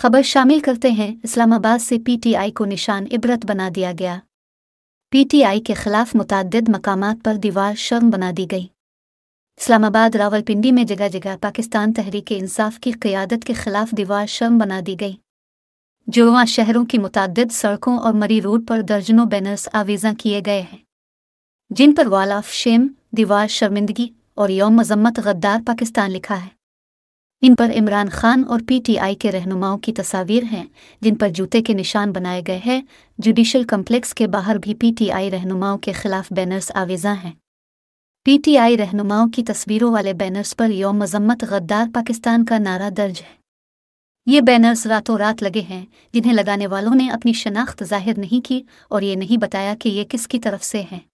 खबर शामिल करते हैं इस्लामाबाद से पीटीआई को निशान इबरत बना दिया गया पीटीआई के खिलाफ मुतद मकाम पर दीवार शर्म बना दी गई इस्लामाबाद रावलपिंडी में जगह जगह पाकिस्तान तहरीक इंसाफ की क्यादत के खिलाफ दीवार शर्म बना दी गई जुड़वा शहरों की मुतद सड़कों और मरी रोड पर दर्जनों बैनर्स आवेजा किए गए हैं जिन पर वाल ऑफ शेम दीवार शर्मिंदगी और यौम मजम्मत गद्दार पाकिस्तान लिखा है इन पर इमरान खान और पीटीआई के रहनुमाओं की तस्वीर हैं जिन पर जूते के निशान बनाए गए हैं जुडिशल कम्प्लेक्स के बाहर भी पीटीआई रहनुमाओं के खिलाफ बैनर्स आवेजा हैं पीटीआई रहनुमाओं की तस्वीरों वाले बैनर्स पर यौम मजम्मत गद्दार पाकिस्तान का नारा दर्ज है ये बैनर्स रातों रात लगे हैं जिन्हें लगाने वालों ने अपनी शनाख्त जाहिर नहीं की और ये नहीं बताया कि ये किसकी तरफ से हैं